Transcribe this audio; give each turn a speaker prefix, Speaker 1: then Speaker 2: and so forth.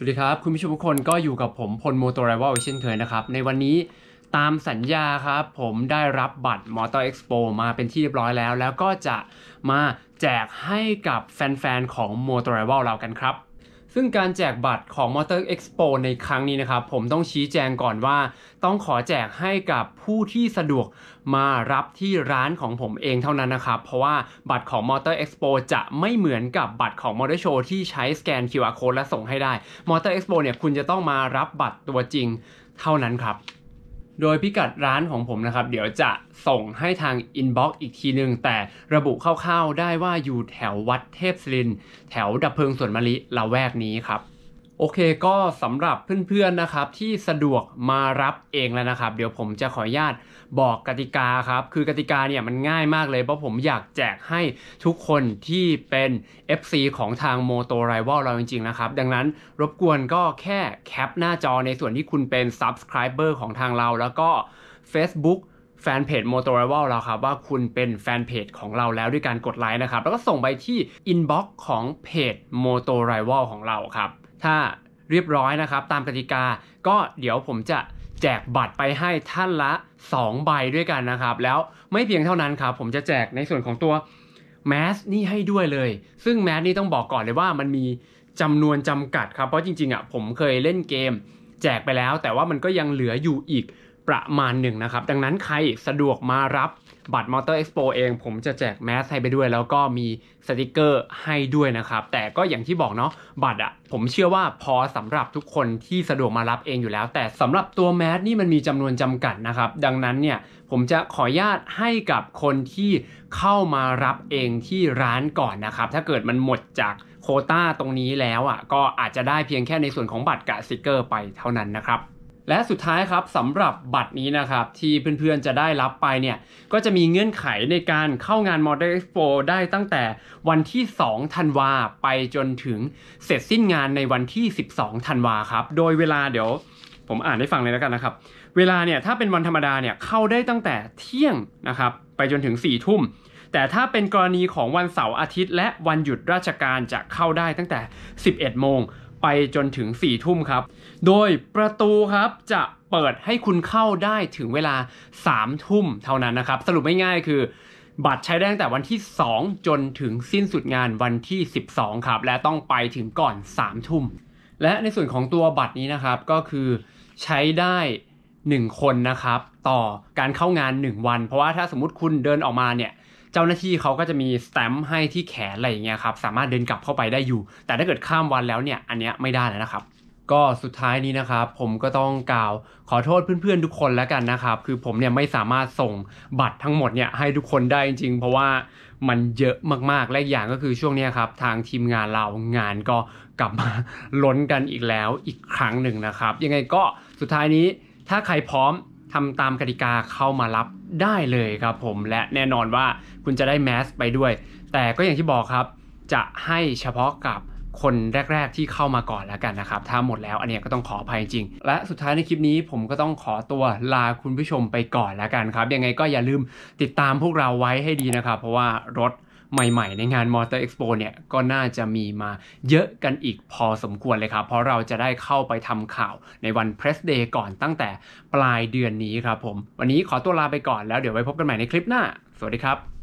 Speaker 1: สวัสดีครับคุณผู้ชมทุกคนก็อยู่กับผมพลโมโตไรวอลเช่นเคยนะครับ ในวันนี้ตามสัญญาครับ ผมได้รับบัตรมอเตอร์เอ็กซ์โปมาเป็นที่เรียบร้อยแล้ว แล้วก็จะมาแจกให้กับแฟนๆของโมโตไรวอลเรากันครับซึ่งการแจกบัตรของ Motor Expo ในครั้งนี้นะครับ ผมต้องชี้แจงก่อนว่า ต้องขอแจกให้กับผู้ที่สะดวกมารับที่ร้านของผมเองเท่านั้นนะครับ เพราะว่าบัตรของ Motor Expo จะไม่เหมือนกับบัตรของ Motor Show ที่ใช้สแกน QR code และส่งให้ได้ Motor Expo เนี่ยคุณจะต้องมารับบัตรตัวจริงเท่านั้นครับโดยพิกัดร้านของผมนะครับ เดี๋ยวจะส่งให้ทางอินบ็อกซ์อีกทีนึง แต่ระบุคร่าวๆได้ว่าอยู่แถววัดเทพศริน แถวดับเพลิงสวนมะลิละแวกนี้ครับโอเคก็สำหรับเพื่อนๆนะครับที่สะดวกมารับเองแล้วนะครับ เดี๋ยวผมจะขออนุญาตบอกกติกาครับ คือกติกาเนี่ยมันง่ายมากเลยเพราะผมอยากแจกให้ทุกคนที่เป็น FC ของทางโมโตไรวอลเราจริงๆนะครับ ดังนั้นรบกวนก็แค่แคปหน้าจอในส่วนที่คุณเป็น Subscriber ของทางเรา แล้วก็ Facebook แฟนเพจ m o t o r i v a l เราครับ ว่าคุณเป็นแฟนเพจของเราแล้วด้วยการกดไลค์นะครับ แล้วก็ส่งไปที่ inbox ของเพจ m o t o r i v a l ของเราครับถ้าเรียบร้อยนะครับ ตามกติกา ก็เดี๋ยวผมจะแจกบัตรไปให้ท่านละ 2 ใบด้วยกันนะครับ แล้วไม่เพียงเท่านั้นครับ ผมจะแจกในส่วนของตัวแมสนี่ให้ด้วยเลย ซึ่งแมสนี่ต้องบอกก่อนเลยว่ามันมีจำนวนจำกัดครับ เพราะจริงๆอ่ะผมเคยเล่นเกม แจกไปแล้วแต่ว่ามันก็ยังเหลืออยู่อีกประมาณหนึ่งนะครับดังนั้นใครสะดวกมารับบัตรมอเตอร์เอ็กซ์โปเอง ผมจะแจกแมสให้ไปด้วยแล้วก็มีสติกเกอร์ให้ด้วยนะครับ แต่ก็อย่างที่บอกเนาะบัตรอะผมเชื่อว่าพอสำหรับทุกคนที่สะดวกมารับเองอยู่แล้ว แต่สำหรับตัวแมสนี่มันมีจำนวนจำกัดนะครับดังนั้นเนี่ยผมจะขออนุญาตให้กับคนที่เข้ามารับเองที่ร้านก่อนนะครับถ้าเกิดมันหมดจากโคต้าตรงนี้แล้วอ่ะก็อาจจะได้เพียงแค่ในส่วนของบัตรกับสติกเกอร์ไปเท่านั้นนะครับและสุดท้ายครับสำหรับบัตรนี้นะครับที่เพื่อนๆจะได้รับไปเนี่ยก็จะมีเงื่อนไขในการเข้างาน Model Expo ได้ตั้งแต่วันที่2ธันวาไปจนถึงเสร็จสิ้นงานในวันที่ 12ธันวาครับโดยเวลาเดี๋ยวผมอ่านให้ฟังเลยแล้วกันนะครับเวลาเนี่ยถ้าเป็นวันธรรมดาเนี่ยเข้าได้ตั้งแต่เที่ยงนะครับไปจนถึง4ี่ทุ่ม แต่ถ้าเป็นกรณีของวันเสาร์อาทิตย์ และวันหยุดราชการจะเข้าได้ตั้งแต่ 11โมงไปจนถึง4ี่ทุ่มครับ โดยประตูครับจะเปิดให้คุณเข้าได้ถึงเวลา3ามทุ่มเท่านั้นนะครับ สรุปง่ายๆคือ บัตรใช้ได้ตั้งแต่วันที่ 2 จนถึงสิ้นสุดงานวันที่ 12ครับและต้องไปถึงก่อน3ามทุ่มและในส่วนของตัวบัตรนี้นะครับก็คือใช้ได้ 1 คนนะครับ ต่อการเข้างาน 1 วัน เพราะว่าถ้าสมมติคุณเดินออกมาเนี่ยเจ้าหน้าที่เขาก็จะมีสแตมป์ให้ที่แขนอะไรอย่างเงี้ยครับสามารถเดินกลับเข้าไปได้อยู่ แต่ถ้าเกิดข้ามวันแล้วเนี่ยอันเนี้ยไม่ได้แล้วนะครับ ก็สุดท้ายนี้นะครับผมก็ต้องกล่าวขอโทษเพื่อนๆทุกคนแล้วกันนะครับ คือผมเนี่ยไม่สามารถส่งบัตรทั้งหมดเนี่ยให้ทุกคนได้จริงๆ เพราะว่ามันเยอะมากๆและอย่างก็คือช่วงนี้ครับทางทีมงานเรางานก็กลับมาล้นกันอีกแล้วอีกครั้งหนึ่งนะครับ ยังไงก็สุดท้ายนี้ถ้าใครพร้อมทำตามกติกาเข้ามารับได้เลยครับผมและแน่นอนว่าคุณจะได้แมสไปด้วย แต่ก็อย่างที่บอกครับ จะให้เฉพาะกับคนแรก ๆ ที่เข้ามาก่อนแล้วกันนะครับ ถ้าหมดแล้วอันนี้ก็ต้องขออภัยจริง และสุดท้ายในคลิปนี้ผมก็ต้องขอตัวลาคุณผู้ชมไปก่อนแล้วกันครับ ยังไงก็อย่าลืมติดตามพวกเราไว้ให้ดีนะครับ เพราะว่ารถใหม่ๆในงานมออเตร์เอ็กซ์โปเนี่ยก็น่าจะมีมาเยอะกันอีกพอสมควรเลยครับ เพราะเราจะได้เข้าไปทำข่าวในวันเพรสเดย์ก่อนตั้งแต่ปลายเดือนนี้ครับผม วันนี้ขอตัวลาไปก่อนแล้วเดี๋ยวไว้พบกันใหม่ในคลิปหน้า สวัสดีครับ